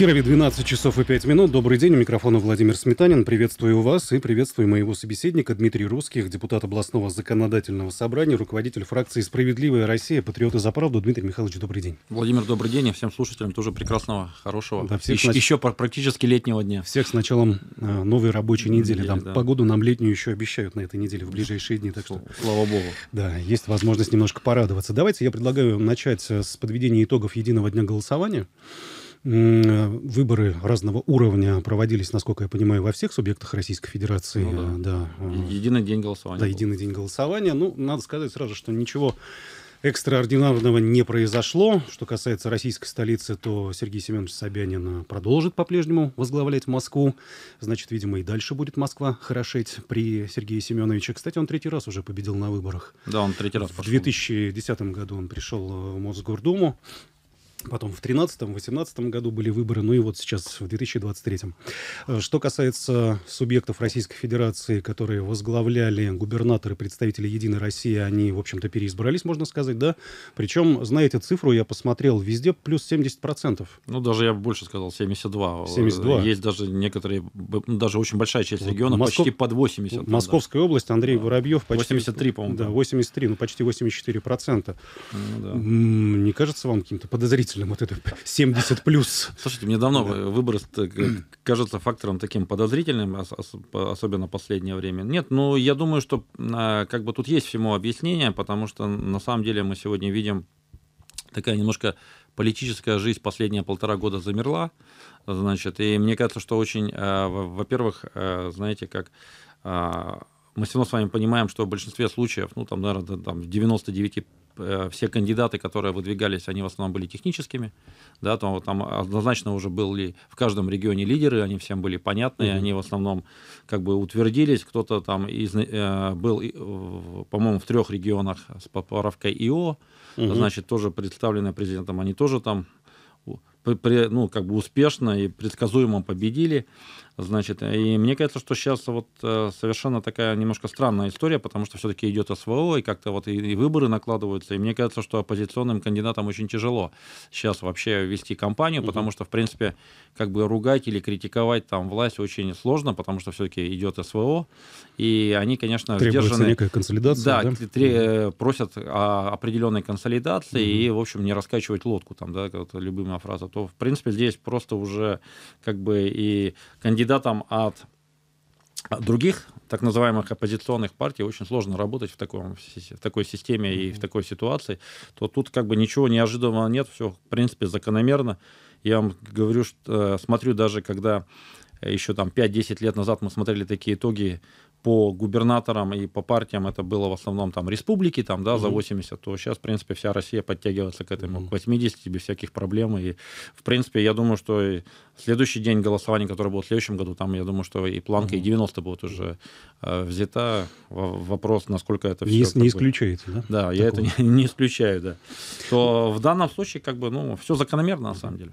Кирове 12 часов и 5 минут. Добрый день. У микрофона Владимир Сметанин. Приветствую вас и приветствую моего собеседника Дмитрий Русских, депутат областного законодательного собрания, руководитель фракции «Справедливая Россия», «Патриоты за правду». Дмитрий Михайлович, добрый день. Владимир, добрый день. И всем слушателям тоже прекрасного, хорошего, да, всех еще, нач... еще практически летнего дня. Всех с началом э, новой рабочей недели. недели Там да. погоду нам летнюю еще обещают на этой неделе в ближайшие дни. Так что, слава богу. Да, есть возможность немножко порадоваться. Давайте я предлагаю начать с подведения итогов единого дня голосования. Э, выборы разного уровня проводились, насколько я понимаю, во всех субъектах Российской Федерации. Ну, да. Э, да. Э, единый день голосования. Да, был. единый день голосования. Ну, надо сказать сразу, что ничего экстраординарного не произошло. Что касается российской столицы, то Сергей Семенович Собянин продолжит по-прежнему возглавлять Москву. Значит, видимо, и дальше будет Москва хорошеть при Сергее Семеновиче. Кстати, он третий раз уже победил на выборах. Да, он третий раз. В 2010 пошел. году он пришел в Мосгордуму. Потом в 2013-2018 году были выборы, ну и вот сейчас в 2023. Э, что касается субъектов Российской Федерации, которые возглавляли губернаторы, представители «Единой России», они, в общем-то, переизбрались, можно сказать, да? Причем, знаете, цифру я посмотрел везде плюс 70%. Ну, даже я бы больше сказал, 72. 72. Есть даже некоторые, ну, даже очень большая часть вот регионов, Москов... почти под 80. Московская да. область, Андрей да. Воробьев почти... 83, по-моему. Да, 83, ну почти 84%. Ну, да. Не кажется вам каким-то подозрительным? слушателям вот это 70 плюс. Слушайте, мне давно да. выбор э, кажется фактором таким подозрительным, особенно в последнее время. Нет, ну я думаю, что а, как бы тут есть всему объяснение, потому что на самом деле мы сегодня видим такая немножко политическая жизнь последние полтора года замерла, значит, и мне кажется, что очень, а, во-первых, а, знаете, как мы все равно с вами понимаем, что в большинстве случаев, ну, там, наверное, там, в 99 Э, все кандидаты, которые выдвигались, они в основном были техническими, да, там, там однозначно уже были в каждом регионе лидеры, они всем были понятны, mm-hmm. они в основном как бы утвердились, кто-то там из, э, был, э, по-моему, в трех регионах с поправкой ИО, mm-hmm. значит, тоже представлены президентом, они тоже там при, ну, как бы успешно и предсказуемо победили. Значит, и мне кажется, что сейчас вот э, совершенно такая немножко странная история, потому что все-таки идет СВО, и как-то вот и, выборы накладываются, и мне кажется, что оппозиционным кандидатам очень тяжело сейчас вообще вести кампанию, потому что, в принципе, как бы ругать или критиковать там власть очень сложно, потому что все-таки идет СВО, и они, конечно, Требуется сдержаны. некая консолидация, да? да? Три, э, просят о определенной консолидации угу. и, в общем, не раскачивать лодку, там, да, любимая фраза, то, в принципе, здесь просто уже как бы и кандидат там от других так называемых оппозиционных партий очень сложно работать в, таком, в такой системе и в такой ситуации, то тут как бы ничего неожиданного нет, все, в принципе, закономерно. Я вам говорю, что, э, смотрю даже, когда еще там 5-10 лет назад мы смотрели такие итоги по губернаторам и по партиям это было в основном там республики, там, да, угу. за 80, то сейчас, в принципе, вся Россия подтягивается к этому, угу. к 80 без всяких проблем. И, в принципе, я думаю, что следующий день голосования, который будет в следующем году, там, я думаю, что и планка, угу. и 90 будет уже э, взята. Вопрос, насколько это все... Не, не исключаете, да? Да, Такого. я это не, не исключаю, да. То в данном случае, как бы, ну, все закономерно, на самом деле.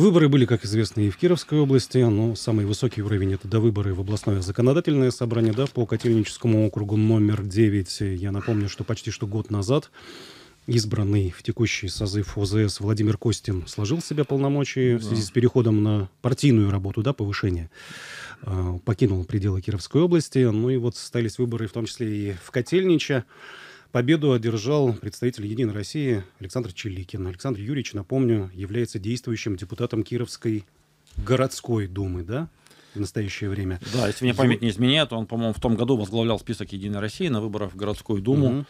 Выборы были, как известно, и в Кировской области, но самый высокий уровень – это до выборы в областное законодательное собрание, да, по Котельническому округу номер 9. Я напомню, что почти что год назад избранный в текущий созыв ОЗС Владимир Костин сложил себя полномочия да. в связи с переходом на партийную работу, да, повышение, а, покинул пределы Кировской области. Ну и вот состоялись выборы, в том числе и в Котельниче. Победу одержал представитель «Единой России» Александр Челикин. Александр Юрьевич, напомню, является действующим депутатом Кировской городской думы, да? в настоящее время. Да, если мне память не изменяет, он, по-моему, в том году возглавлял список «Единой России» на выборах в городскую думу. Угу.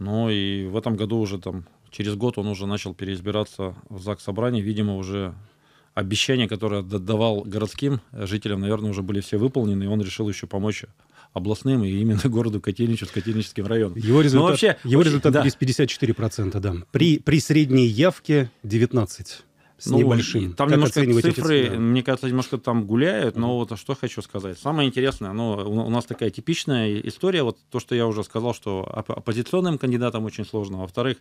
Ну и в этом году уже там через год он уже начал переизбираться в ЗАГС собрание, видимо, уже обещания, которые давал городским э, жителям, наверное, уже были все выполнены, и он решил еще помочь областным и именно городу Котельничу с Котельническим районом. Его результат, Но вообще, его очень, результат да. 54%, да. При, при средней явке 19 с ну, небольшим. Там как немножко цифры, эти, да. мне кажется, немножко там гуляют, но вот а что хочу сказать. Самое интересное, ну, у нас такая типичная история, вот то, что я уже сказал, что оппозиционным кандидатам очень сложно. Во-вторых,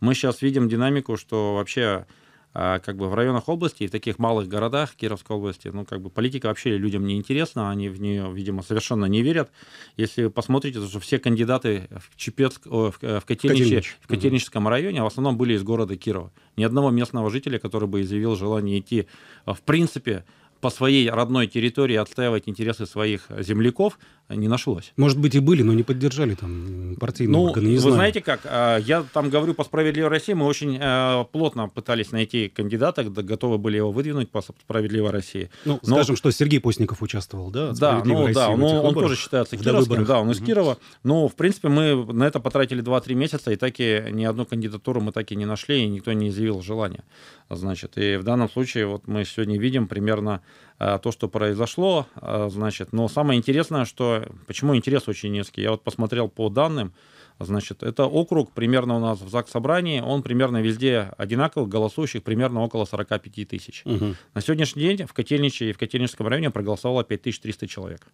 мы сейчас видим динамику, что вообще а как бы в районах области и в таких малых городах Кировской области, ну, как бы политика вообще людям не интересна, они в нее, видимо, совершенно не верят. Если вы посмотрите, то что все кандидаты в, Чепецк, в, э, в, Котельниче, Котельнич. в Котельническом угу. районе в основном были из города Кирова. Ни одного местного жителя, который бы изъявил желание идти, э, в принципе, по своей родной территории отстаивать интересы своих земляков не нашлось. Может быть, и были, но не поддержали там партийные ну, органы, не Вы знаю. знаете как, а, я там говорю по «Справедливой России», мы очень э, плотно пытались найти кандидата, готовы были его выдвинуть по «Справедливой России». Ну, но... скажем, что Сергей Постников участвовал, да? Да, ну, России да, но ну он тоже считается кировским, да, он из Кирова. Но, в принципе, мы на это потратили 2-3 месяца, и так и ни одну кандидатуру мы так и не нашли, и никто не изъявил желания. Значит, и в данном случае вот мы сегодня видим примерно Э, то, что произошло, э, значит, но самое интересное, что, почему интерес очень низкий, я вот посмотрел по данным, значит, это округ примерно у нас в ЗАГС собрании, он примерно везде одинаковых голосующих примерно около 45 тысяч. Угу. На сегодняшний день в Котельниче и в Котельническом районе проголосовало 5300 человек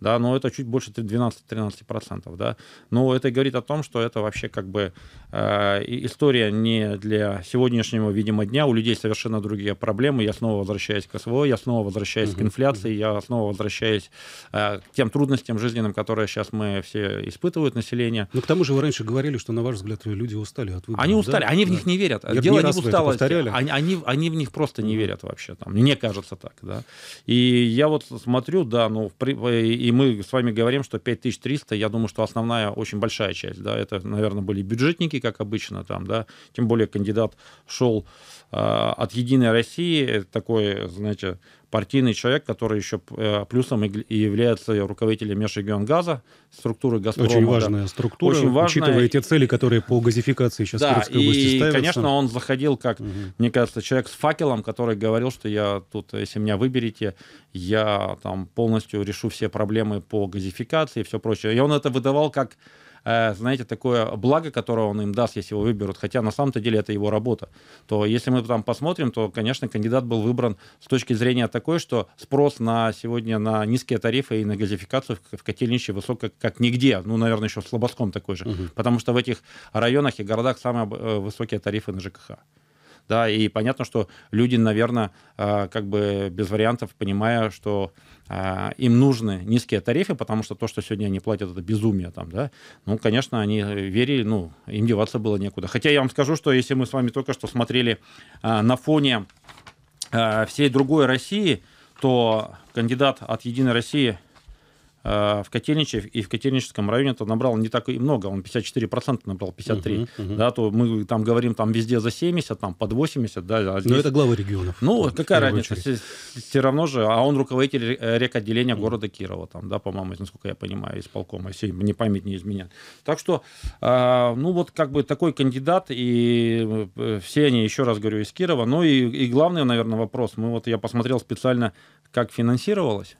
да, но это чуть больше 12-13%, да. Но это говорит о том, что это вообще как бы э, история не для сегодняшнего, видимо, дня, у людей совершенно другие проблемы, я снова возвращаюсь к СВО, я снова возвращаюсь uh-huh, к инфляции, я снова возвращаюсь э, к тем трудностям жизненным, которые сейчас мы все испытывают, население. Но ну, к тому же вы раньше говорили, что, на ваш взгляд, люди устали от выборов. Они устали, да? они в да. них не верят. Я Дело не в усталости, они, они, они в них просто не uh-huh. верят вообще, там, мне кажется так, да. И я вот смотрю, да, ну, при, э, и мы с вами говорим, что 5300, я думаю, что основная, очень большая часть, да, это, наверное, были бюджетники, как обычно, там, да, тем более кандидат шел э, от «Единой России», такой, знаете, партийный человек, который еще э, плюсом и является руководителем межрегионгаза, структуры «Газпрома». Очень важная да. структура, Очень важная. учитывая те цели, которые по газификации сейчас да, в Кировской области ставятся. и, конечно, он заходил как, угу. мне кажется, человек с факелом, который говорил, что я тут, если меня выберете, я там полностью решу все проблемы по газификации и все прочее. И он это выдавал как Э, знаете, такое благо, которое он им даст, если его выберут, хотя на самом-то деле это его работа, то если мы там посмотрим, то, конечно, кандидат был выбран с точки зрения такой, что спрос на сегодня на низкие тарифы и на газификацию в котельнище высок как, как нигде, ну, наверное, еще в Слободском такой же, угу. потому что в этих районах и городах самые э, высокие тарифы на ЖКХ да, и понятно, что люди, наверное, э, как бы без вариантов, понимая, что э, им нужны низкие тарифы, потому что то, что сегодня они платят, это безумие там, да, ну, конечно, они верили, ну, им деваться было некуда. Хотя я вам скажу, что если мы с вами только что смотрели э, на фоне всей другой России, то кандидат от «Единой России» Э, в Котельниче и в Котельническом районе это набрал не так и много, он 54% набрал, 53, угу, угу. да, то мы там говорим там везде за 70, там под 80, да. А здесь... Но это главы регионов. Ну, какая разница, очередь. все равно же, а он руководитель э, рекотделения города Кирова, там, да, по-моему, насколько я понимаю, исполкома, если мне память не изменяет. Так что, э, ну, вот как бы такой кандидат, и все они, еще раз говорю, из Кирова, ну, и, и главный, наверное, вопрос, мы вот, я посмотрел специально, как финансировалось,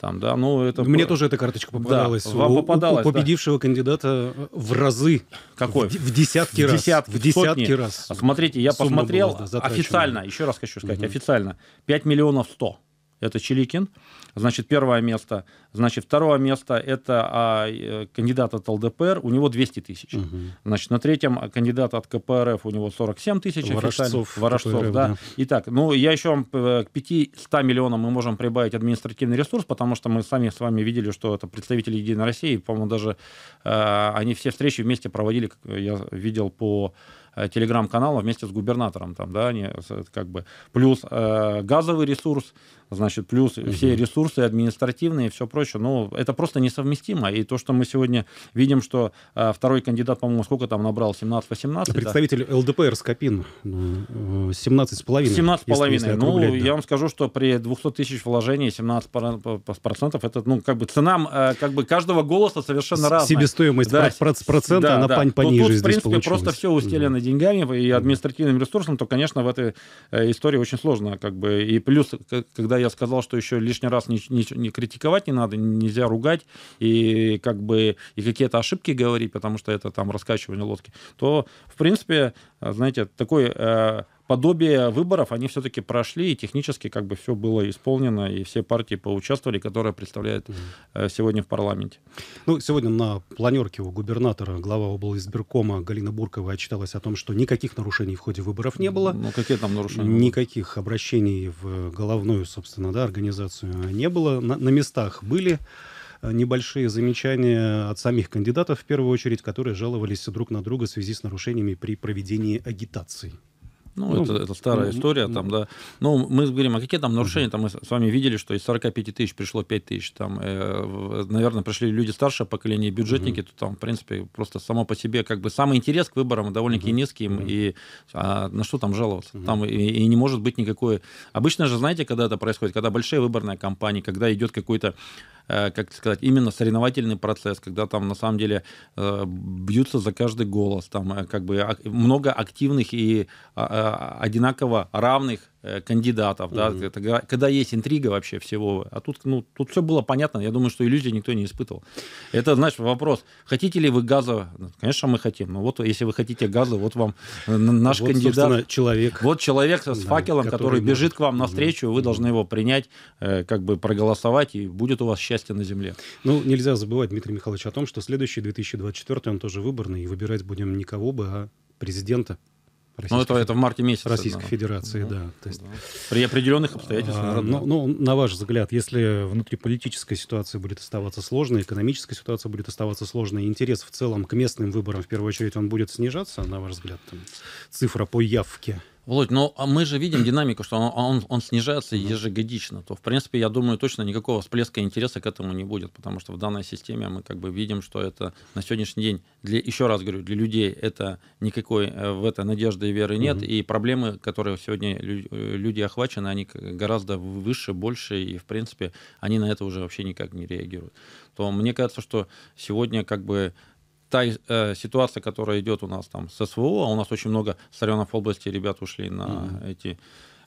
там, да, ну, это... Мне тоже эта карточка попадалась. Да, вам у, попадалась, у, у победившего да. кандидата в разы. Какой? В, в десятки в раз. Десятки. в десятки раз. смотрите, я посмотрел была, да, официально, еще раз хочу сказать, угу. официально, 5 миллионов 100. Это Челикин. Значит, первое место Значит, второе место – это а, э, кандидат от ЛДПР, у него 200 тысяч. Угу. Значит, на третьем а, кандидат от КПРФ, у него 47 тысяч. Ворожцов. Ворожцов, КПРФ, да. да. Итак, ну, я еще э, к 500 миллионам мы можем прибавить административный ресурс, потому что мы сами с вами видели, что это представители Единой России, по-моему, даже э, они все встречи вместе проводили, я видел по э, телеграм-канала вместе с губернатором. Там, да, они, как бы, плюс э, газовый ресурс, значит, плюс угу. все ресурсы административные и все прочее прочее, ну, это просто несовместимо. И то, что мы сегодня видим, что э, второй кандидат, по-моему, сколько там набрал, 17-18? Представитель ЛДПР Скопин, 17,5. Ну, 17,5. Э, если, если ну, да. я вам скажу, что при 200 тысяч вложений 17% это, ну, как бы цена, э, как бы каждого голоса совершенно разная. Себестоимость да, процента, да, она да. пониже тут, тут, в принципе, получилось. просто все устелено да. деньгами и административным ресурсом, то, конечно, в этой э, истории очень сложно, как бы. И плюс, когда я сказал, что еще лишний раз не, не, не критиковать не надо, это нельзя ругать и как бы и какие-то ошибки говорить, потому что это там раскачивание лодки, то, в принципе, знаете, такой э, подобие выборов они все-таки прошли, и технически как бы все было исполнено, и все партии поучаствовали, которые представляют mm-hmm. сегодня в парламенте. Ну, сегодня на планерке у губернатора глава облсбиркома Галина Буркова отчиталась о том, что никаких нарушений в ходе выборов не было. Ну, какие там нарушения? Никаких обращений в головную, собственно, да, организацию не было. На, на местах были э, небольшие замечания от самих кандидатов, в первую очередь, которые жаловались друг на друга в связи с нарушениями при проведении агитации. Ну, ну это, это старая ну, история, ну, там, да. Ну, мы говорим, а какие там нарушения? Угу. Там мы с вами видели, что из 45 тысяч пришло 5 тысяч. Там, э, наверное, пришли люди старшего поколения, бюджетники, угу. то там, в принципе, просто само по себе, как бы, самый интерес к выборам довольно-таки угу. низким, угу. и а, на что там жаловаться? Угу. Там и, и не может быть никакой... Обычно же, знаете, когда это происходит, когда большие выборные кампании, когда идет какой-то Э, как сказать, именно соревновательный процесс, когда там на самом деле э, бьются за каждый голос, там э, как бы много активных и а, а, одинаково равных Э, кандидатов, угу. да, когда, когда есть интрига вообще всего. А тут, ну, тут все было понятно. Я думаю, что иллюзии никто не испытывал. Это, знаешь, вопрос, хотите ли вы газа? Конечно, мы хотим. Но вот если вы хотите газа, вот вам э, наш вот, кандидат. человек. Вот человек с да, факелом, который, который бежит к вам навстречу, угу. вы должны его принять, э, как бы проголосовать, и будет у вас счастье на земле. Ну, нельзя забывать, Дмитрий Михайлович, о том, что следующий 2024 он тоже выборный, и выбирать будем не кого бы, а президента Российской, ну, это, это в марте месяце. Российской да. Федерации, ну, да. да. Ну, То есть, При определенных обстоятельствах. А, ну, ну, на ваш взгляд, если внутриполитическая ситуация будет оставаться сложной, экономическая ситуация будет оставаться сложной, интерес в целом к местным выборам, в первую очередь, он будет снижаться, на ваш взгляд, там, цифра по явке? Володь, но ну, а мы же видим динамику, что он, он, он снижается ежегодично. То, в принципе, я думаю, точно никакого всплеска интереса к этому не будет, потому что в данной системе мы как бы видим, что это на сегодняшний день, для, еще раз говорю, для людей это никакой э, в это надежды и веры нет, угу. и проблемы, которые сегодня э, люди охвачены, они гораздо выше, больше, и, в принципе, они на это уже вообще никак не реагируют. То мне кажется, что сегодня как бы та э, ситуация, которая идет у нас там с СВО, а у нас очень много соревнований в области ребят ушли на mm эти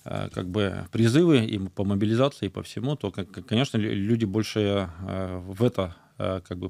э, как бы призывы и по мобилизации и по всему, то, конечно, люди больше э, в это э, как бы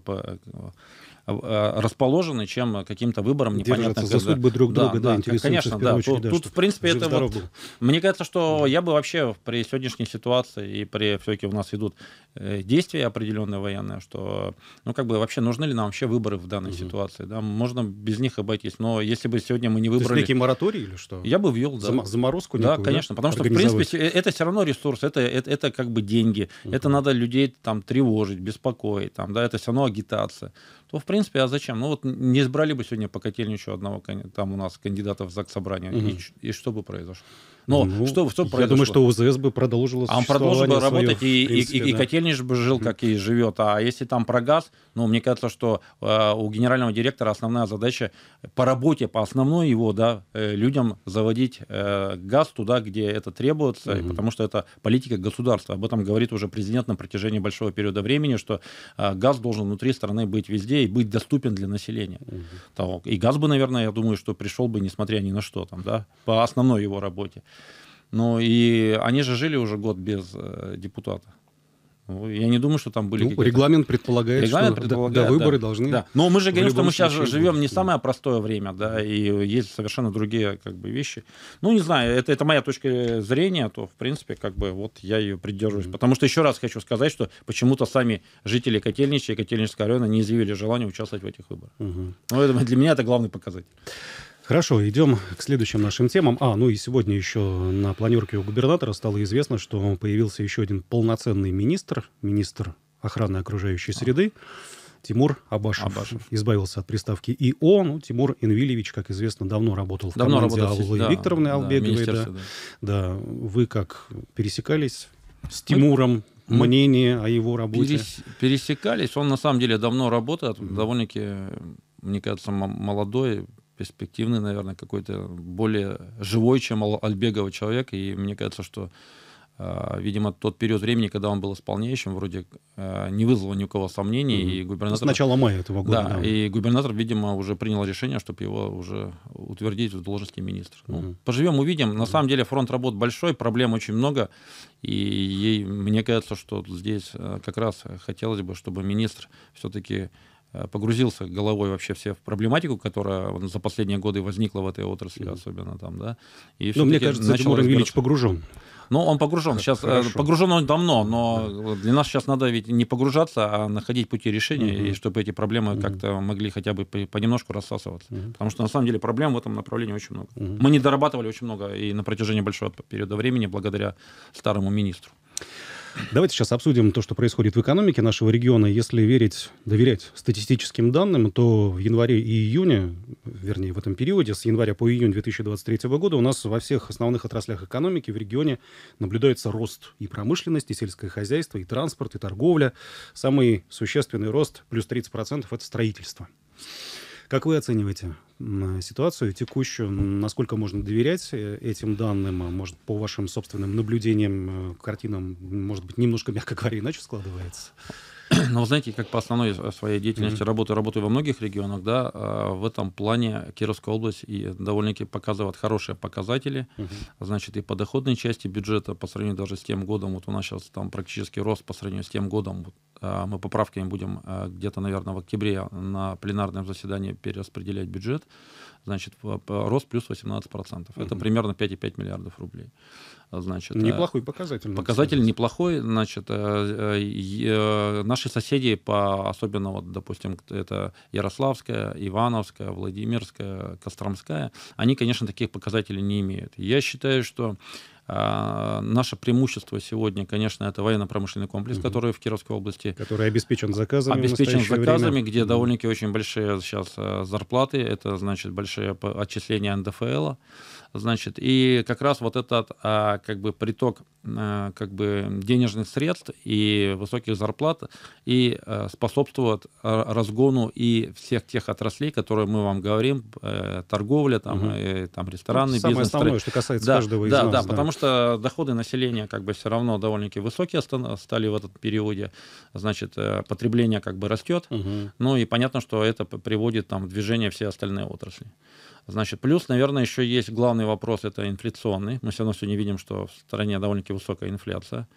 Э, расположены, чем э, каким-то выбором непонятно. когда. за судьбы друг да, друга, да, да конечно, да. Очередь, тут, да, в принципе, это вот... Мне кажется, что да. я бы вообще при сегодняшней ситуации и при все-таки у нас идут э, действия определенные военные, что, ну, как бы вообще нужны ли нам вообще выборы в данной угу. ситуации, да, можно без них обойтись, но если бы сегодня мы не выбрали... То есть некий мораторий или что? Я бы ввел, да. Зам- заморозку Да, конечно, да? потому что, в принципе, это все равно ресурс, это, это, это как бы деньги, угу. это надо людей там тревожить, беспокоить, там, да, это все равно агитация. То, в принципе, принципе, а зачем? Ну вот не избрали бы сегодня по еще одного там у нас кандидата в ЗАГС собрания, угу. и, и что бы произошло? Но ну, что, что произошло? Я думаю, что УЗС бы продолжил А он продолжил бы работать, свое, и, принципе, и, и, да. и котельнич бы жил, как и живет. А если там про газ, ну, мне кажется, что э, у генерального директора основная задача по работе, по основной его, да, э, людям заводить э, газ туда, где это требуется, угу. потому что это политика государства. Об этом говорит уже президент на протяжении большого периода времени, что э, газ должен внутри страны быть везде и быть доступен для населения. Угу. Того. И газ бы, наверное, я думаю, что пришел бы, несмотря ни на что, там, да, по основной его работе. Ну и они же жили уже год без э, депутата. Ну, я не думаю, что там были ну, Регламент предполагает, регламент что предполагает, до, выборы да, должны... Да. Но мы же говорим, что мы сейчас случае, живем не самое простое время, да, и есть совершенно другие как бы, вещи. Ну, не знаю, это, это моя точка зрения, то, в принципе, как бы вот я ее придерживаюсь. Потому что еще раз хочу сказать, что почему-то сами жители Котельнича и Котельнического района не изъявили желание участвовать в этих выборах. mm Ну, это, для меня это главный показатель. Хорошо, идем к следующим нашим темам. А, ну и сегодня еще на планерке у губернатора стало известно, что появился еще один полноценный министр, министр охраны окружающей среды. Тимур Абашев, Абашев избавился от приставки ИО. Ну, Тимур Инвильевич, как известно, давно работал в давно команде работал, Аллы да, Викторовны Албеговой. Да, да. Да. да, вы как пересекались с Тимуром? Мнение о его работе? Пересекались. Он, на самом деле, давно работает. Довольно-таки, мне кажется, молодой перспективный, наверное, какой-то более живой, чем Альбегова человек. И мне кажется, что, а, видимо, тот период времени, когда он был исполняющим, вроде а, не вызвал ни у кого сомнений. Mm-hmm. И губернатор... С начала мая этого года. Да, да, и губернатор, видимо, уже принял решение, чтобы его уже утвердить в должности министра. Mm-hmm. Ну, поживем, увидим. На mm-hmm. самом деле фронт работ большой, проблем очень много. И ей, мне кажется, что здесь а, как раз хотелось бы, чтобы министр все-таки Э, погрузился головой вообще все в проблематику, которая за последние годы возникла в этой отрасли, mm-hmm. особенно там, да. И ну, мне кажется, Тимур Ильич погружен. Ну, он погружен. Как сейчас э, хорошо. погружен он давно, но да. для нас сейчас надо ведь не погружаться, а находить пути решения, угу. и чтобы эти проблемы угу. как-то могли хотя бы понемножку рассасываться. Угу. Потому что на самом деле проблем в этом направлении очень много. Угу. Мы не дорабатывали очень много и на протяжении большого периода времени благодаря старому министру. Давайте сейчас обсудим то, что происходит в экономике нашего региона. Если верить, доверять статистическим данным, то в январе и июне, вернее, в этом периоде, с января по июнь 2023 года у нас во всех основных отраслях экономики в регионе наблюдается рост и промышленности, и сельское хозяйство, и транспорт, и торговля. Самый существенный рост, плюс 30%, это строительство. Как вы оцениваете э, ситуацию текущую? Насколько можно доверять э, этим данным? А может, по вашим собственным наблюдениям, э, картинам, может быть, немножко, мягко говоря, иначе складывается? Но знаете, как по основной своей деятельности mm-hmm. работаю, работаю во многих регионах, да, а, в этом плане Кировская область и довольно-таки показывает хорошие показатели, mm-hmm. значит, и по доходной части бюджета по сравнению даже с тем годом, вот у нас сейчас там практически рост по сравнению с тем годом, а, мы поправками будем а, где-то, наверное, в октябре на пленарном заседании перераспределять бюджет, значит, рост плюс 18%. Mm-hmm. Это примерно 5,5 миллиардов рублей. Значит, э, неплохой показатель. Показатель неплохой. Значит, э, э, наши соседи по особенно, вот, допустим, это Ярославская, Ивановская, Владимирская, Костромская, они, конечно, таких показателей не имеют. Я считаю, что наше преимущество сегодня, конечно, это военно-промышленный комплекс, угу. который в Кировской области. Который обеспечен заказами. Обеспечен заказами, время. где довольно-таки очень большие сейчас зарплаты, это значит большие отчисления НДФЛ. -а Значит, и как раз вот этот а, как бы приток а, как бы денежных средств и высоких зарплат и а, способствует разгону и всех тех отраслей, которые мы вам говорим, э, торговля, там, угу. и, э, там рестораны, ну, Самое бизнес. Самое основное, что касается да, каждого да, из да, нас. Да, да, потому что доходы населения как бы все равно довольно-таки высокие стали в этот периоде. Значит, э, потребление как бы растет. Угу. Ну и понятно, что это приводит там движение все остальные отрасли. Значит, плюс, наверное, еще есть главный вопрос, это инфляционный. Мы все равно сегодня видим, что в стране довольно-таки высокая инфляция.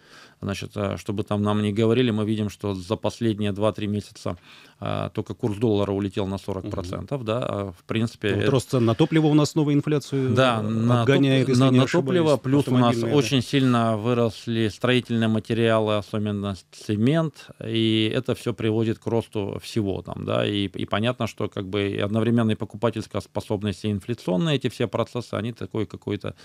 Значит, э, чтобы там нам не говорили, мы видим, что за последние 2-3 месяца а, только курс доллара улетел на 40%. Угу. Да, а в принципе... Вот это... Рост на топливо у нас новая инфляция да, на, топ... на, на топливо, плюс у нас да. очень сильно выросли строительные материалы, особенно цемент, и это все приводит к росту всего там, да, и, и понятно, что как бы одновременно и покупательская способность, и инфляционные эти все процессы, они такой какой-то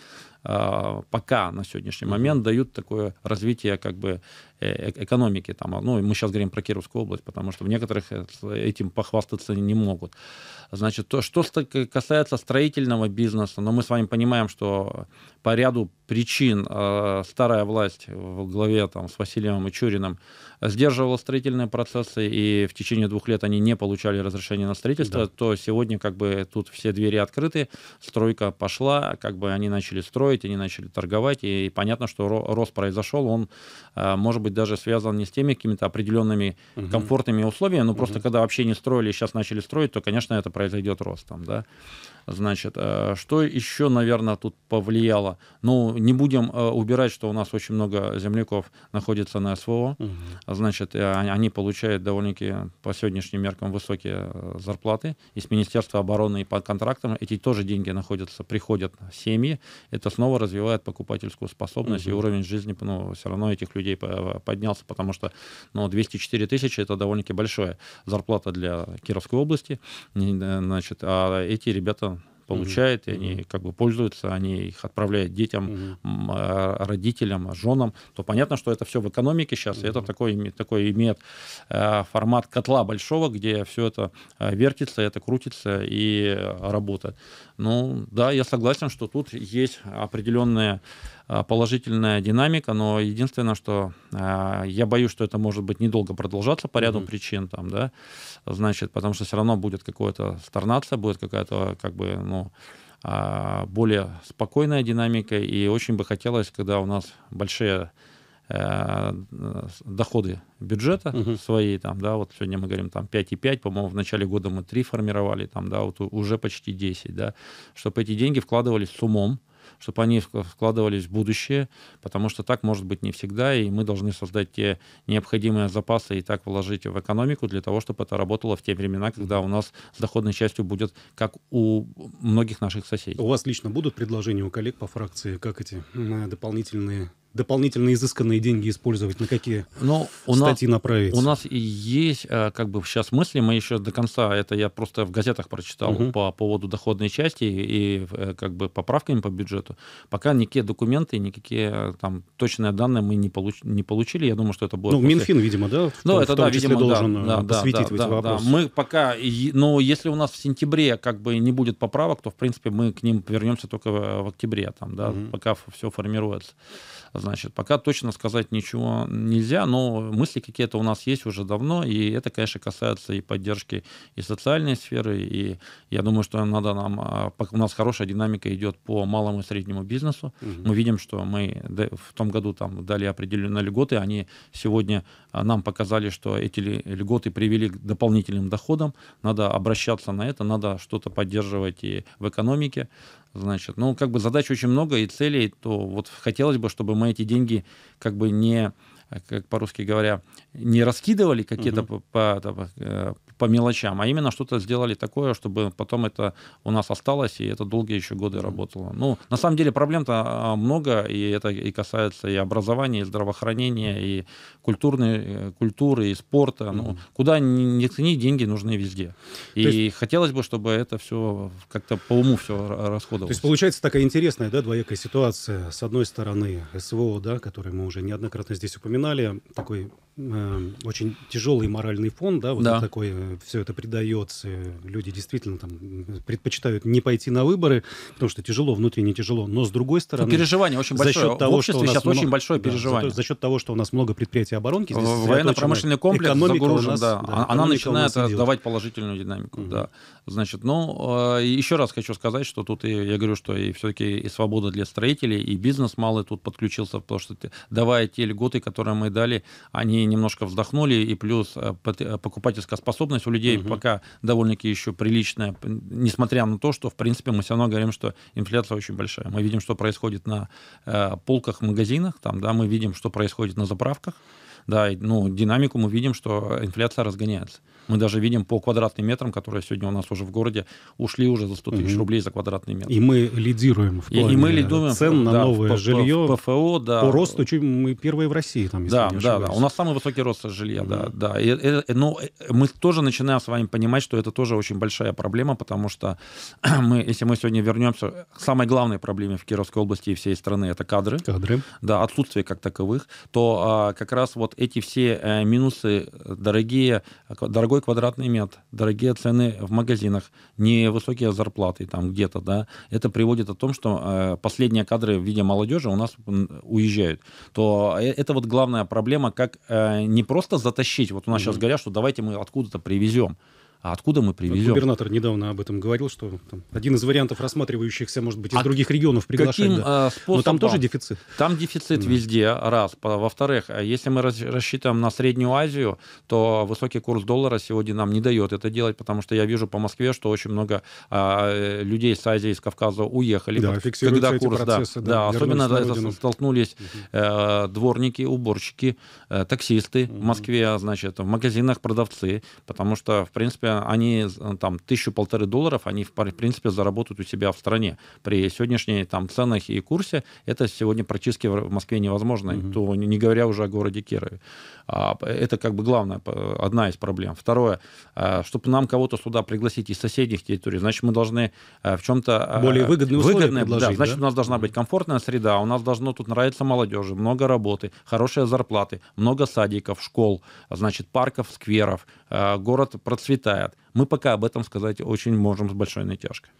э, пока на сегодняшний момент дают такое развитие, как бы э, э, экономики. Там, ну, мы сейчас говорим про Кировскую область, потому что в некоторых э, этим похвастаться не могут. Значит, то, что касается строительного бизнеса, но ну, мы с вами понимаем, что по ряду причин э, старая власть в главе там, с Василием Чуриным сдерживала строительные процессы, и в течение двух лет они не получали разрешения на строительство, да. то сегодня как бы тут все двери открыты, стройка пошла, как бы они начали строить, они начали торговать, и, и понятно, что рост произошел, он Э, может быть, даже связан не с теми какими-то определенными угу. комфортными условиями, но угу. просто когда вообще не строили, сейчас начали строить, то, конечно, это произойдет рост там, да. Значит, э, что еще, наверное, тут повлияло? Ну, не будем э, убирать, что у нас очень много земляков находится на СВО. Угу. Значит, э, они получают довольно-таки по сегодняшним меркам высокие зарплаты. Из Министерства обороны и под контрактом эти тоже деньги находятся, приходят в семьи. Это снова развивает покупательскую способность угу. и уровень жизни. Ну, все равно этих людей поднялся, потому что ну, 204 тысячи это довольно-таки большая зарплата для Кировской области. Значит, а эти ребята получают, угу. и они как бы пользуются, они их отправляют детям, угу. родителям, женам, то понятно, что это все в экономике сейчас, угу. и это такой, такой имеет а, формат котла большого, где все это а, вертится, это крутится и работает. Ну да, я согласен, что тут есть определенные Э, положительная динамика, но единственное, что э, я боюсь, что это может быть недолго продолжаться по ряду mm-hmm. причин, там, да, значит, потому что все равно будет какая-то сторнация, будет какая-то, как бы, ну, а, более спокойная динамика, и очень бы хотелось, когда у нас большие э, доходы бюджета угу. свои, там, да, вот сегодня мы говорим там 5,5, по-моему, в начале года мы 3 формировали, там, да, вот уже почти 10, да, чтобы эти деньги вкладывались с умом, чтобы они вкладывались в будущее, потому что так может быть не всегда, и мы должны создать те необходимые запасы и так вложить в экономику для того, чтобы это работало в те времена, когда у нас с доходной частью будет, как у многих наших соседей. У вас лично будут предложения у коллег по фракции, как эти э, дополнительные дополнительно изысканные деньги использовать, на какие Но ну, у статьи нас, направить? У нас и есть, э, как бы сейчас мысли, мы еще до конца, это я просто в газетах прочитал угу. по поводу доходной части и э, как бы поправками по бюджету. Пока никакие документы, никакие э, там точные данные мы не, получ, не получили. Я думаю, что это будет... Ну, после... Минфин, видимо, да? Ну, том, это, да, числе, видимо, должен да, да, посвятить да, да, вопросы. Да. Мы пока... Но ну, если у нас в сентябре как бы не будет поправок, то, в принципе, мы к ним вернемся только в октябре, там, да, угу. пока все формируется. Значит, пока точно сказать ничего нельзя, но мысли какие-то у нас есть уже давно, и это, конечно, касается и поддержки и социальной сферы, и я думаю, что надо нам, а, у нас хорошая динамика идет по малому и среднему бизнесу. Угу. Мы видим, что мы в том году там дали определенные льготы, они сегодня а, нам показали, что эти льготы привели к дополнительным доходам, надо обращаться на это, надо что-то поддерживать и в экономике. Значит, ну, как бы задач очень много и целей, то вот хотелось бы, чтобы мы эти деньги как бы не Э, как по-русски говоря, не раскидывали какие-то угу. по, по, э, по мелочам, а именно что-то сделали такое, чтобы потом это у нас осталось, и это долгие еще годы работало. Ну, на самом деле проблем-то а, много, и это и касается и образования, и здравоохранения, и культурной, э, культуры, и спорта. Ну, куда не ни цени, деньги нужны везде. И есть... хотелось бы, чтобы это все как-то по уму все расходовалось. То есть получается такая интересная, да, двоякая ситуация. С одной стороны, СВО, да, который мы уже неоднократно здесь упоминали, вспоминали такой Эм, очень тяжелый моральный фон, да, вот да. такой, э, все это придается, люди действительно там предпочитают не пойти на выборы, потому что тяжело, внутренне тяжело, но с другой ну, стороны... Ну, переживание очень большое, за счет того, в обществе что у нас сейчас много, очень большое переживание. Да, за, счет того, что у нас много предприятий оборонки, военно-промышленный комплекс экономика загружен, нас, да, да, а, она начинает давать положительную динамику, mm-hmm. да. Значит, ну, а, еще раз хочу сказать, что тут и, я говорю, что и все-таки и свобода для строителей, и бизнес малый тут подключился, потому что давая те льготы, которые мы дали, они немножко вздохнули, и плюс э, э, покупательская способность у людей угу. пока довольно-таки еще приличная, несмотря на то, что, в принципе, мы все равно говорим, что инфляция очень большая. Мы видим, что происходит на э, полках магазинах, там, да, мы видим, что происходит на заправках. Да, ну, динамику мы видим, что инфляция разгоняется. Мы даже видим по квадратным метрам, которые сегодня у нас уже в городе, ушли уже за 100 тысяч угу. рублей за квадратный метр. И мы лидируем в плане и, и мы лидируем, цен на да, новое в, жилье. В ПФО, да. По росту чуть мы первые в России. Там, да, да, да. У нас самый высокий рост жилья, угу. да. да. И, и, но ну, э, мы тоже начинаем с вами понимать, что это тоже очень большая проблема, потому что мы, если мы сегодня вернемся к самой главной проблеме в Кировской области и всей страны, это кадры. Кадры. Да, отсутствие как таковых, то а, как раз вот эти все э, минусы, э, дорогие, э, дорогой квадратный метр, дорогие цены в магазинах, невысокие зарплаты там где-то, да, это приводит о том, что последние кадры в виде молодежи у нас уезжают. То это вот главная проблема, как не просто затащить, вот у нас сейчас говорят, что давайте мы откуда-то привезем, а откуда мы привезем? Губернатор недавно об этом говорил, что там, один из вариантов рассматривающихся, может быть, из а других регионов приглашать. Каким, да. Э, способом? Но там тоже дефицит. Там дефицит да. везде, раз. Во-вторых, э, если мы рассчитываем на Среднюю Азию, то высокий курс доллара сегодня нам не дает это делать, потому что я вижу по Москве, что очень много а, людей с Азии, из Кавказа уехали. Да, когда эти курс, процессы, да, да, да особенно столкнулись угу. э, дворники, уборщики, э, таксисты угу. в Москве, а, значит, в магазинах продавцы, потому что, в принципе, Э, они э, там тысячу-полторы долларов, они в принципе заработают у себя в стране. При сегодняшней там ценах и курсе это сегодня практически в Москве невозможно, угу. то не говоря уже о городе Кирове. А, это как бы главная, одна из проблем. Второе, э, чтобы нам кого-то сюда пригласить из соседних территорий, значит, мы должны в чем-то... Более выгодные условия выгодные, да, значит, у нас должна быть комфортная среда, у нас должно тут нравиться молодежи, много работы, хорошие зарплаты, много садиков, школ, значит, парков, скверов, город процветает стоят. Мы пока об этом сказать очень можем с большой натяжкой.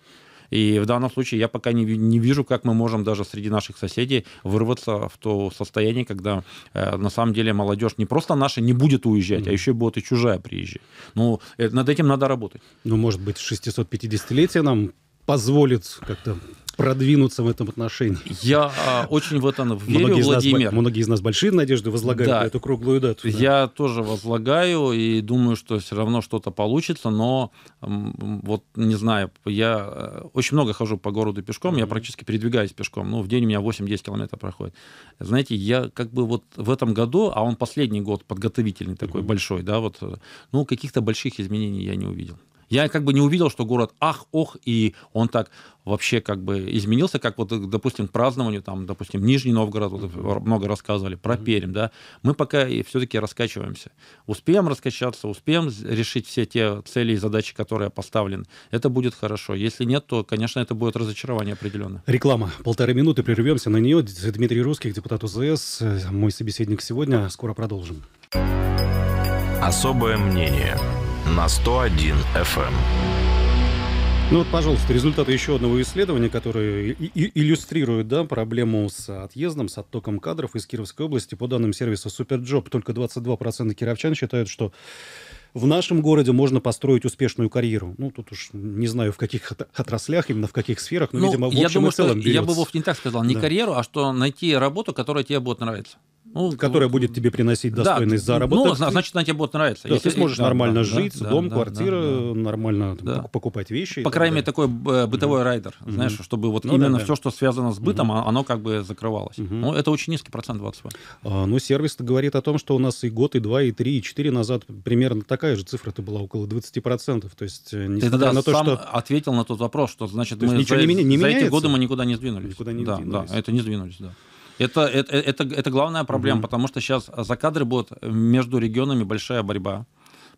И в данном случае я пока не, не вижу, как мы можем даже среди наших соседей вырваться в то состояние, когда э, на самом деле молодежь не просто наша не будет уезжать, mm-hmm. а еще будет и чужая приезжать. Ну, э, над этим надо работать. Ну, может быть, 650-летие нам позволит как-то продвинуться в этом отношении. Я а, очень в этом верю, многие Владимир. Из нас, многие из нас большие надежды возлагают да. на эту круглую дату. Да. Я тоже возлагаю и думаю, что все равно что-то получится, но вот не знаю, я э, очень много хожу по городу пешком, я практически передвигаюсь пешком, ну, в день у меня 8-10 километров проходит. Знаете, я как бы вот в этом году, а он последний год подготовительный такой mm-hmm. большой, да, вот, э, ну, каких-то больших изменений я не увидел. Я как бы не увидел, что город ах, ох, и он так вообще как бы изменился, как вот, допустим, празднованию, там, допустим, Нижний Новгород, вот, много рассказывали, про mm да, мы пока и все-таки раскачиваемся. Успеем раскачаться, успеем решить все те цели и задачи, которые поставлены. Это будет хорошо. Если нет, то, конечно, это будет разочарование определенно. Реклама. Полторы минуты, прервемся на нее. Дмитрий Русских, депутат УЗС, мой собеседник сегодня. Скоро продолжим. Особое мнение на 101 FM. Эм. Ну вот, пожалуйста, результаты еще одного исследования, которое и, иллюстрирует да, проблему с отъездом, с оттоком кадров из Кировской области. По данным сервиса Суперджоп, только 22% кировчан считают, что в нашем городе можно построить успешную карьеру. Ну, тут уж не знаю, в каких отраслях, именно в каких сферах, но, ну, видимо, в общем я думаю, и целом что Я бы, Вов, не так сказал, не да. карьеру, а что найти работу, которая тебе будет нравиться ну, которая будет тебе приносить достойный да, ну, заработок. Ну, значит, она тебе будет нравиться. Да, если ты сможешь и, нормально да, жить, да, дом, да, квартира, да, да. нормально там, да. покупать вещи. По крайней мере, такой э, бытовой mm райдер, знаешь, mm чтобы вот ну, именно да, да. все, что связано с бытом, mm оно как бы закрывалось. mm Ну, это очень низкий процент 20%. А, ну, сервис говорит о том, что у нас и год, и два, и три, и четыре назад примерно такая же цифра, это была около 20%. То есть, э, ты тогда на то, сам что... ответил на тот вопрос, что, значит, мы за, не, не за эти годы мы никуда не сдвинулись. Никуда не да, сдвинулись. Да, это не сдвинулись, да. Это, это, э, это, это главная проблема, угу. потому что сейчас а, за кадры будет э, между регионами большая борьба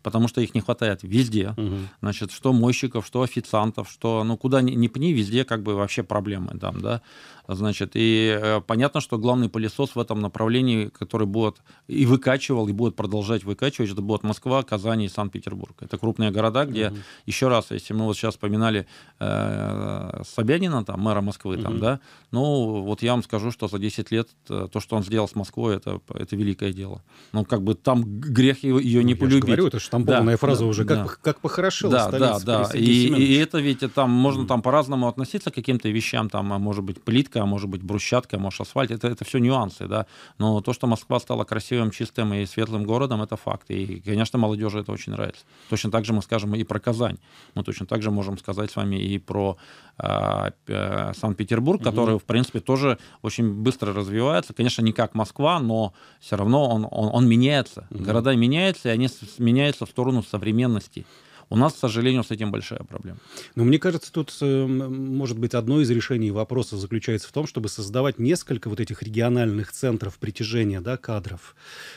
потому что их не хватает везде. Угу. Значит, что мойщиков, что официантов, что, ну, куда ни, ни пни, везде как бы вообще проблемы там, да. Значит, и э, понятно, что главный пылесос в этом направлении, который будет и выкачивал, и будет продолжать выкачивать, это будет Москва, Казань и Санкт-Петербург. Это крупные города, где, угу. еще раз, если мы вот сейчас вспоминали э, Собянина, там, мэра Москвы, угу. там, да, ну, вот я вам скажу, что за 10 лет э, то, что он сделал с Москвой, это, это великое дело. Ну, как бы там грех ее, ее ну, не полюбить. говорю, это штампованная да, фраза да, уже, как, да. как похорошела да, столица. Да, да, и, и это ведь там можно там по-разному относиться к каким-то вещам, там а может быть плитка, а может быть брусчатка, а может асфальт, это, это все нюансы, да. Но то, что Москва стала красивым, чистым и светлым городом, это факт. И, конечно, молодежи это очень нравится. Точно так же мы скажем и про Казань. Мы точно так же можем сказать с вами и про Санкт-Петербург, который, угу. в принципе, тоже очень быстро развивается. Конечно, не как Москва, но все равно он, он, он меняется. Угу. Города меняются, и они меняются движется в сторону современности. У нас, к сожалению, с этим большая проблема. Но ну, мне кажется, тут, э, может быть, одно из решений вопроса заключается в том, чтобы создавать несколько вот этих региональных центров притяжения да, кадров.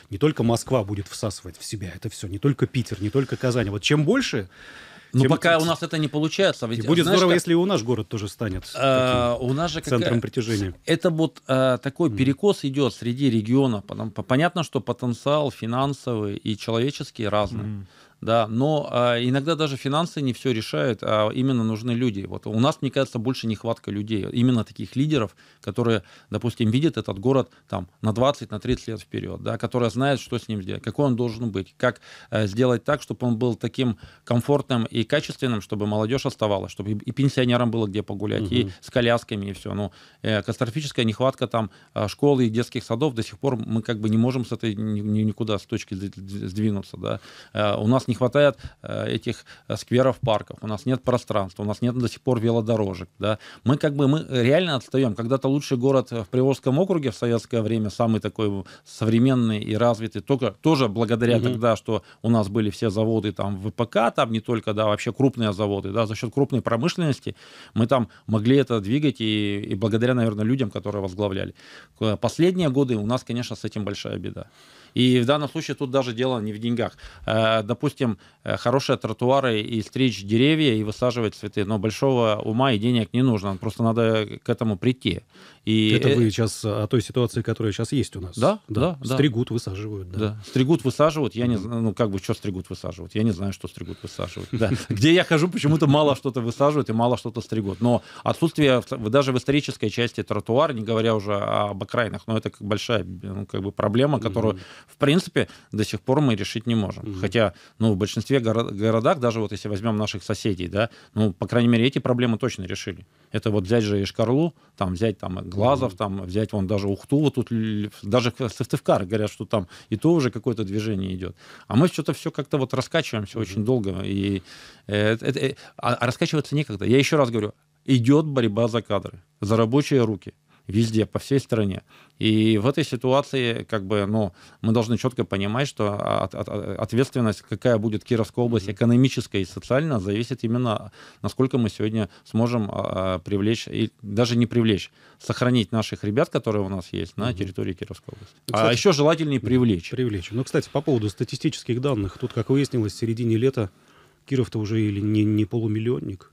Не только Москва будет всасывать в себя это все, не только Питер, не только Казань. А вот чем больше но ну, Тем пока у нас это не получается. Ведь, и будет знаешь, здорово, как... если и у нас город тоже станет а, у нас же центром какая... притяжения. Это вот а, такой mm. перекос идет среди регионов. Понятно, что потенциал финансовый и человеческий разный. Mm да, но а, иногда даже финансы не все решают, а именно нужны люди. Вот у нас, мне кажется, больше нехватка людей, именно таких лидеров, которые, допустим, видят этот город там на 20, на 30 лет вперед, да, которые знают, что с ним сделать, какой он должен быть, как а, сделать так, чтобы он был таким комфортным и качественным, чтобы молодежь оставалась, чтобы и пенсионерам было где погулять, угу. и с колясками, и все. но ну, э, катастрофическая нехватка там э, школ и детских садов до сих пор мы как бы не можем с этой никуда с точки сдвинуться, да. Э, у нас не не хватает э, этих э, скверов, парков, у нас нет пространства, у нас нет до сих пор велодорожек. Да? Мы как бы мы реально отстаем. Когда-то лучший город в Приволжском округе в советское время, самый такой современный и развитый, только, тоже благодаря угу. тогда, что у нас были все заводы там в ВПК, там не только, да, вообще крупные заводы, да, за счет крупной промышленности мы там могли это двигать и, и благодаря, наверное, людям, которые возглавляли. Последние годы у нас, конечно, с этим большая беда. И в данном случае тут даже дело не в деньгах. Э, допустим, э, хорошие тротуары и стричь деревья и высаживать цветы, но большого ума и денег не нужно, просто надо к этому прийти. И... Это э, вы сейчас о той ситуации, которая сейчас есть у нас. Да, да. да стригут, да. высаживают. Да. да. Стригут, высаживают. Я не знаю, ну как бы, что стригут, высаживают. Я не знаю, что стригут, высаживают. Где я хожу, почему-то мало что-то высаживают и мало что-то стригут. Но отсутствие даже в исторической части тротуар, не говоря уже об окраинах, но это как большая ну, как бы проблема, которую в принципе, до сих пор мы решить не можем. mm Хотя, ну, в большинстве горо- городах, даже вот если возьмем наших соседей, да, ну, по крайней мере, эти проблемы точно решили. Это вот взять же Ишкарлу, там, взять там Глазов, mm там, взять вон даже Ухту, вот тут даже Сыктывкар говорят, что там и то уже какое-то движение идет. А мы что-то все как-то вот раскачиваемся mm очень долго, и э, э, а, а раскачиваться некогда. Я еще раз говорю, идет борьба за кадры, за рабочие руки везде, по всей стране. И в этой ситуации как бы, ну, мы должны четко понимать, что от, от, ответственность, какая будет Кировская область экономическая и социальная зависит именно, насколько мы сегодня сможем а, а, привлечь, и даже не привлечь, сохранить наших ребят, которые у нас есть на территории Кировской области. Ну, а кстати, а еще желательнее привлечь. Привлечь. Ну, кстати, по поводу статистических данных, тут, как выяснилось, в середине лета Киров-то уже или не, не полумиллионник,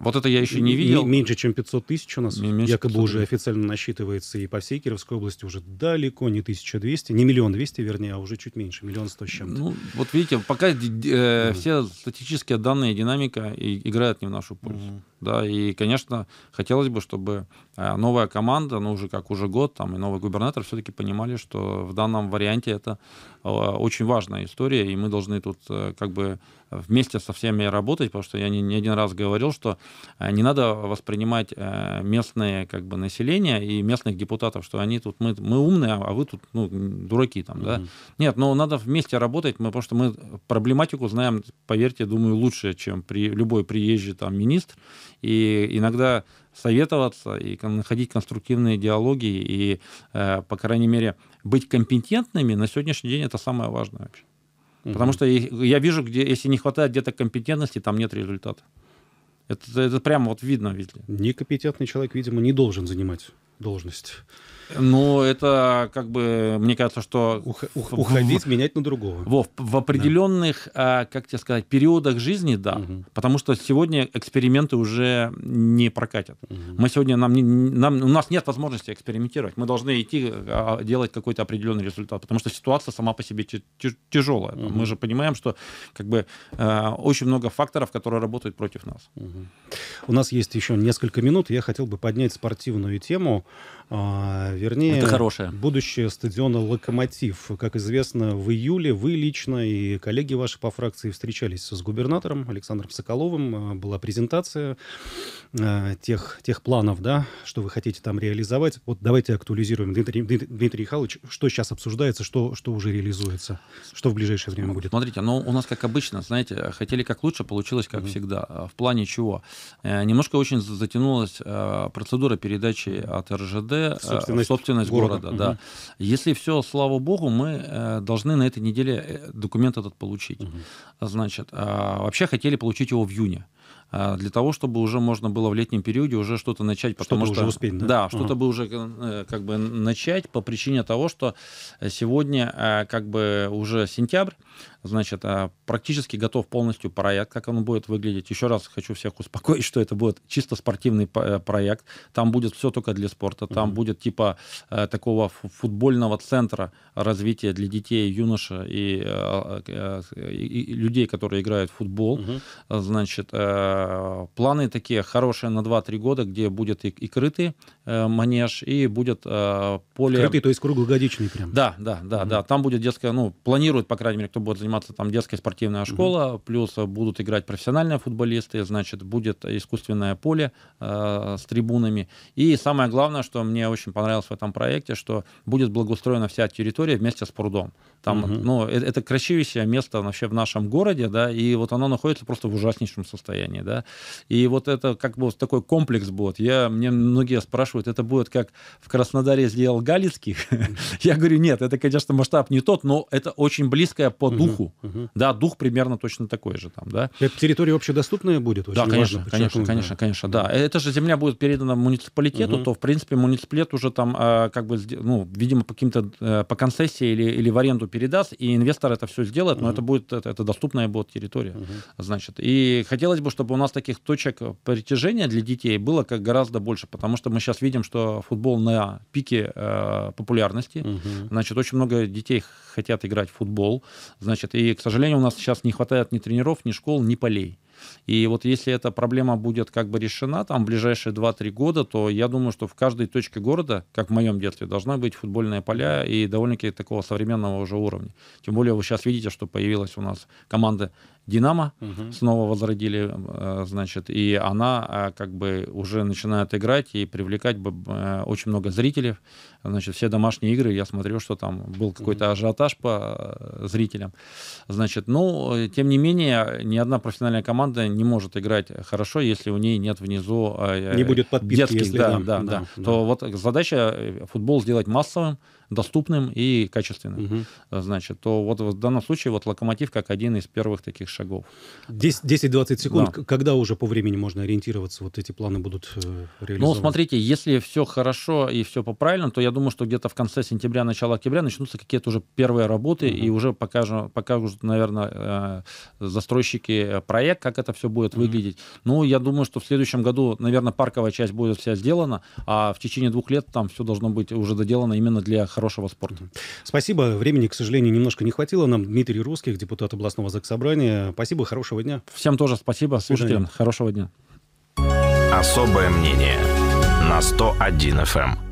вот это я еще не видел. Меньше, чем 500 тысяч у нас меньше якобы уже официально насчитывается, и по всей Кировской области уже далеко не 1200, не миллион двести, вернее, а уже чуть меньше, миллион сто с чем-то. Ну, вот видите, пока э, все статистические данные, динамика и, играют не в нашу пользу. Mm. Да, и, конечно, хотелось бы, чтобы э, новая команда, ну, уже как уже год, там, и новый губернатор все-таки понимали, что в данном варианте это Э, очень важная история, и мы должны тут э, как бы э, вместе со всеми работать, потому что я не, не один раз говорил, что не надо воспринимать местное как бы население и местных депутатов, что они тут мы мы умные, а вы тут ну дураки там, да? Угу. Нет, но надо вместе работать, мы потому что мы проблематику знаем, поверьте, думаю, лучше, чем при любой приезжий там министр, и иногда советоваться и находить конструктивные диалоги и, э, по крайней мере, быть компетентными на сегодняшний день это самое важное вообще. Потому что я вижу, где, если не хватает где-то компетентности, там нет результата. Это, это прямо вот видно везде. Некомпетентный человек, видимо, не должен занимать должность? Ну, это как бы, мне кажется, что... Ух, ух, уходить, в, менять на другого. Во, в, в определенных, да. а, как тебе сказать, периодах жизни, да. Угу. Потому что сегодня эксперименты уже не прокатят. Угу. Мы сегодня, нам, нам, у нас нет возможности экспериментировать. Мы должны идти а, делать какой-то определенный результат. Потому что ситуация сама по себе тяжелая. Угу. Мы же понимаем, что как бы а, очень много факторов, которые работают против нас. Угу. У нас есть еще несколько минут. Я хотел бы поднять спортивную тему. А, вернее, это хорошее. будущее стадиона «Локомотив». Как известно, в июле вы лично и коллеги ваши по фракции встречались с губернатором Александром Соколовым. А, была презентация а, тех, тех планов, да, что вы хотите там реализовать. Вот давайте актуализируем, Дмитрий, Дмитрий Михайлович, что сейчас обсуждается, что, что уже реализуется, что в ближайшее время будет? Смотрите, ну, у нас, как обычно, знаете, хотели как лучше, получилось как mm-hmm. всегда. А, в плане чего? Э, немножко очень затянулась э, процедура передачи от РЖД, э, собственность, собственность города. города да. Если все, слава богу, мы э, должны на этой неделе э, документ этот получить. Угу. Значит, а, вообще хотели получить его в июне. А, для того, чтобы уже можно было в летнем периоде уже что-то начать, потому что, что уже успеть, да, да что-то бы уже э, как бы начать по причине того, что сегодня э, как бы уже сентябрь, значит, а, практически готов полностью проект, как он будет выглядеть. Еще раз хочу всех успокоить, что это будет чисто спортивный э, проект, там будет все только для спорта, там угу. будет типа такого футбольного центра развития для детей, юноши и, и, и людей, которые играют в футбол, угу. значит Э, планы такие хорошие на 2-3 года, где будет и, и крытый э, манеж, и будет э, поле... Крытый, то есть круглогодичный прям. Да, да, да, угу. да. Там будет детская, ну, планируют, по крайней мере, кто будет заниматься там детская спортивная школа, угу. плюс будут играть профессиональные футболисты, значит, будет искусственное поле с трибунами. И самое главное, что мне очень понравилось в этом проекте, что будет благоустроена вся территория вместе с прудом. Там, угу. ну, это, это красивейшее место вообще в нашем городе, да, и вот оно находится просто в ужаснейшем состоянии состоянии, да. И вот это как бы такой комплекс будет. Я, мне многие спрашивают, это будет как в Краснодаре сделал Галицкий? Я говорю, нет, это, конечно, масштаб не тот, но это очень близкое по духу. Да, дух примерно точно такой же там, да. Это территория общедоступная будет? Да, конечно, конечно, конечно, конечно, да. Это же земля будет передана муниципалитету, то, в принципе, муниципалитет уже там а, как бы, ну, видимо, по каким-то, э, по концессии или, или в аренду передаст, и инвестор это все сделает, но это будет, это доступная будет территория, значит. И хотелось бы, чтобы чтобы у нас таких точек э, притяжения для детей было как гораздо больше, потому что мы сейчас видим, что футбол на пике э, популярности. Угу. Значит, очень много детей хотят играть в футбол. Значит, и, к сожалению, у нас сейчас не хватает ни тренеров, ни школ, ни полей. И вот если эта проблема будет как бы решена там в ближайшие 2-3 года, то я думаю, что в каждой точке города, как в моем детстве, должна быть футбольные поля и довольно-таки такого современного уже уровня. Тем более вы сейчас видите, что появилась у нас команда Динамо угу. снова возродили, э, значит, и она э, как бы уже начинает играть и привлекать э, очень много зрителей. Значит, все домашние игры, я смотрю, что там был какой-то ажиотаж по зрителям. Значит, ну, тем не менее, ни одна профессиональная команда не может играть хорошо, если у ней нет внизу... Не будет подпитки, детских, если да, да, да, да, да. То вот задача футбол сделать массовым, доступным и качественным, угу. значит, то вот в данном случае вот локомотив как один из первых таких шагов. 10-20 секунд, да. когда уже по времени можно ориентироваться, вот эти планы будут э, ну, реализованы? Ну, смотрите, если все хорошо и все по правильному, то я думаю, что где-то в конце сентября, начало октября начнутся какие-то уже первые работы, угу. и уже покажут, покажут, наверное, э, застройщики проект, как это все будет угу. выглядеть. Ну, я думаю, что в следующем году, наверное, парковая часть будет вся сделана, а в течение двух лет там все должно быть уже доделано именно для хорошего спорта. Спасибо. Времени, к сожалению, немножко не хватило нам. Дмитрий Русских, депутат областного заксобрания. Спасибо, хорошего дня. Всем тоже спасибо. Слушателям хорошего дня. Особое мнение на 101 FM.